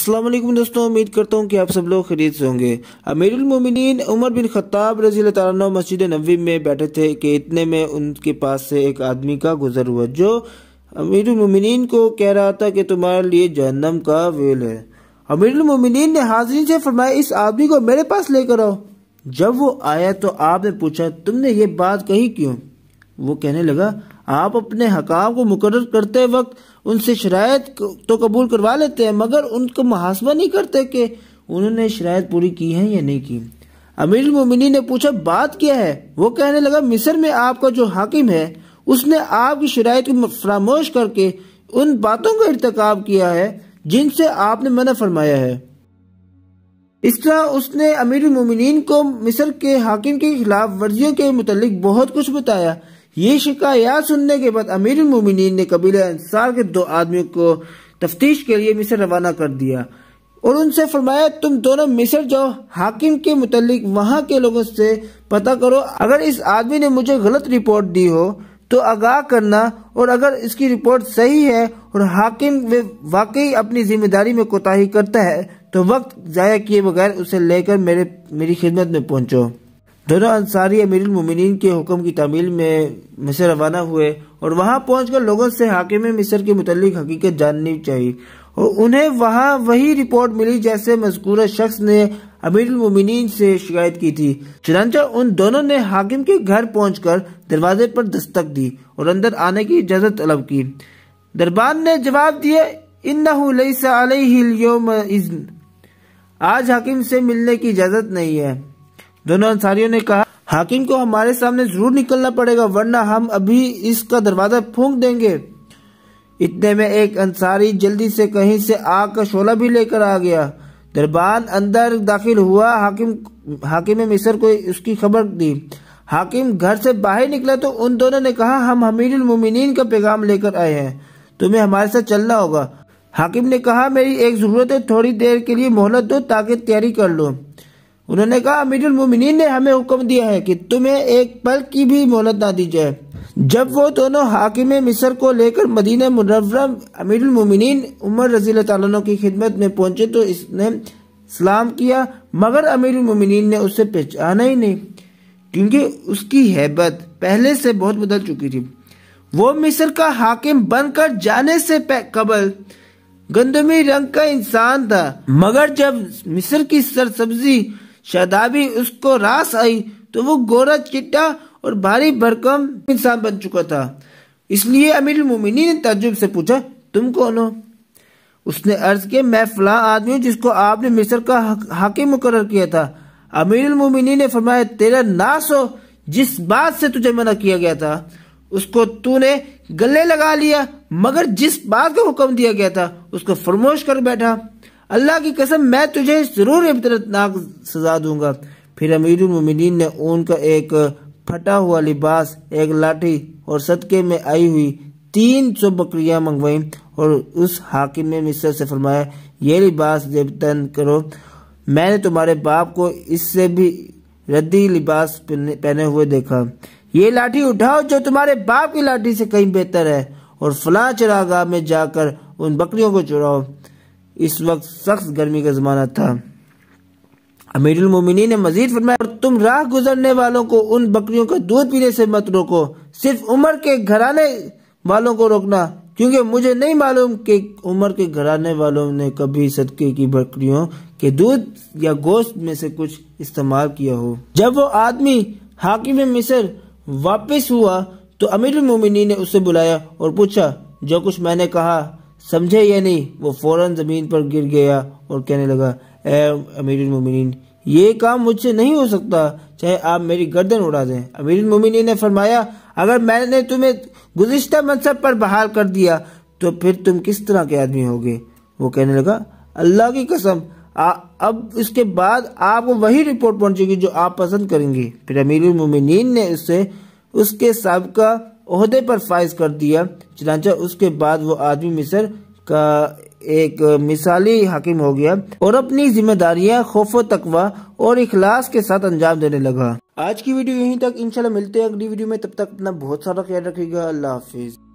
अस्सलाम वालेकुम दोस्तों उम्मीद करता हूँ कि आप सब लोग खरीद से होंगे अमीरमिन उमर बिन खत्ताब रजी तारा मस्जिद नबी में बैठे थे कि इतने में उनके पास से एक आदमी का गुजर हुआ जो अमीरमिन को कह रहा था कि तुम्हारे लिए जहन्नम का वेल है अमीरमिन ने हाजिरी से फरमाया इस आदमी को मेरे पास लेकर आओ जब वो आया तो आपने पूछा तुमने ये बात कही क्यों वो कहने लगा आप अपने हकाम को मुकर करते वक्त उनसे शरात तो कबूल करवा लेते हैं मगर उनको मुहासबा नहीं करते कि उन्होंने शरात पूरी की है या नहीं की अमीर मोमिनी ने पूछा बात क्या है वो कहने लगा मिस्र में आपका जो हाकिम है उसने आपकी शरात को फरामोश करके उन बातों का इरतकब किया है जिनसे आपने मना फरमाया है इस तरह उसने अमीर मोमिन को मिस्र के हाकिम के खिलाफ वर्जियों के मुतालिक बहुत कुछ बताया ये शिकायत सुनने के बाद अमीर उमिन ने कबीले अंसार के दो आदमी को तफ्तीश के लिए मिस्र रवाना कर दिया और उनसे फरमाया तुम दोनों मिस्र जाओ हाकिम के मुतालिक वहाँ के लोगों से पता करो अगर इस आदमी ने मुझे गलत रिपोर्ट दी हो तो आगाह करना और अगर इसकी रिपोर्ट सही है और हाकिम वे वाकई अपनी जिम्मेदारी में कोताही करता है तो वक्त ज़ाया किए बगैर उसे लेकर मेरे मेरी खिदमत में पहुंचो दोनों अंसारी अमीर अमीरमिन के हुक्म की तमील में मिस्र रवाना हुए और वहां पहुंचकर लोगों से हाकिम मिस्र के मुतलिक हकीकत जाननी चाहिए और उन्हें वहां वही रिपोर्ट मिली जैसे मजकूर शख्स ने अमीर मुमिन से शिकायत की थी चुनाचा उन दोनों ने हाकिम के घर पहुंचकर दरवाजे पर दस्तक दी और अंदर आने की इजाजत तलब की दरबार ने जवाब दिया इन आज हाकिम से मिलने की इजाजत नहीं है दोनों अंसारियों ने कहा हाकिम को हमारे सामने जरूर निकलना पड़ेगा वरना हम अभी इसका दरवाजा फूंक देंगे इतने में एक अंसारी जल्दी से कहीं से आग का शोला भी लेकर आ गया दरबान अंदर दाखिल हुआ हाकिम हाकिम मिसर को उसकी खबर दी हाकिम घर से बाहर निकला तो उन दोनों ने कहा हम हमीरुल मुमिनीन का पैगाम लेकर आए हैं तुम्हें हमारे साथ चलना होगा हाकिम ने कहा मेरी एक जरूरत है थोड़ी देर के लिए मोहलत दो ताकि तैयारी कर लो उन्होंने कहा अमीरुल मोमिनीन ने हमें हुक्म दिया है कि तुम्हें एक पल की भी मोहलत ना दी जाए जब वो दोनों हाकिम मिस्र को लेकर मदीना मुनवरम अमीरुल मोमिनीन उमर रजील तु की खिदमत में पहुंचे तो इसने सलाम किया मगर अमीरुल मोमिनीन ने उसे पहचाना ही नहीं क्योंकि उसकी हैबत पहले से बहुत बदल चुकी थी वो मिस्र का हाकिम बनकर जाने से कबल गंदमी रंग का इंसान था मगर जब मिस्र की सरसब्जी शादाबी उसको रास आई तो वो गोरा चिट्टा और भारी भरकम इंसान बन चुका था इसलिए अमीर मोमिनी ने तजुब से पूछा तुम कौन हो उसने अर्ज किया मैं फला आदमी हूँ जिसको आपने मिस्र का हाकिम मुकर किया था अमीर मोमिनी ने फरमाया तेरा नास हो जिस बात से तुझे मना किया गया था उसको तूने गले लगा लिया मगर जिस बात का हुक्म दिया गया था उसको फरमोश कर बैठा अल्लाह की कसम मैं तुझे जरूर इबरतनाक सजा दूंगा फिर अमीरमिन ने ऊन का एक फटा हुआ लिबास एक लाठी और सदके में आई हुई तीन सौ बकरियां मंगवाई और उस हाकिम ने मिस्र से फरमाया ये लिबास देवतन करो मैंने तुम्हारे बाप को इससे भी रद्दी लिबास पहने हुए देखा ये लाठी उठाओ जो तुम्हारे बाप की लाठी से कहीं बेहतर है और फला चरागाह में जाकर उन बकरियों को चुराओ इस वक्त सख्त गर्मी का ज़माना था अमीरमिन ने मजीद फरमाया तुम राह गुजरने वालों को उन बकरियों का दूध पीने से मत रोको सिर्फ उमर के घराने वालों को रोकना क्योंकि मुझे नहीं मालूम कि उमर के घराने वालों ने कभी सदके की बकरियों के दूध या गोश्त में से कुछ इस्तेमाल किया हो जब वो आदमी हाकिम मिसर वापस हुआ तो अमीर मोमिनी ने उसे बुलाया और पूछा जो कुछ मैंने कहा समझे या नहीं वो फौरन ज़मीन पर गिर गया और कहने लगा ए अमीर ये काम मुझसे नहीं हो सकता चाहे आप मेरी गर्दन उड़ा दें अमीर मोमिन ने फरमाया अगर मैंने तुम्हें गुजशत मनसब पर बहाल कर दिया तो फिर तुम किस तरह के आदमी होगे वो कहने लगा अल्लाह की कसम आ, अब इसके बाद आपको वही रिपोर्ट पहुंचेगी जो आप पसंद करेंगे फिर अमीर मोमिन ने उससे उसके सबका अहदे पर फायज कर दिया चनाचा उसके बाद वो आदमी मिसर का एक मिसाली हाकिम हो गया और अपनी जिम्मेदारियाँ खौफ तकवा और इखलास के साथ अंजाम देने लगा आज की वीडियो यहीं तक इंशाल्लाह मिलते हैं अगली वीडियो में तब तक अपना बहुत सारा ख्याल रखेगा अल्लाह हाफिज़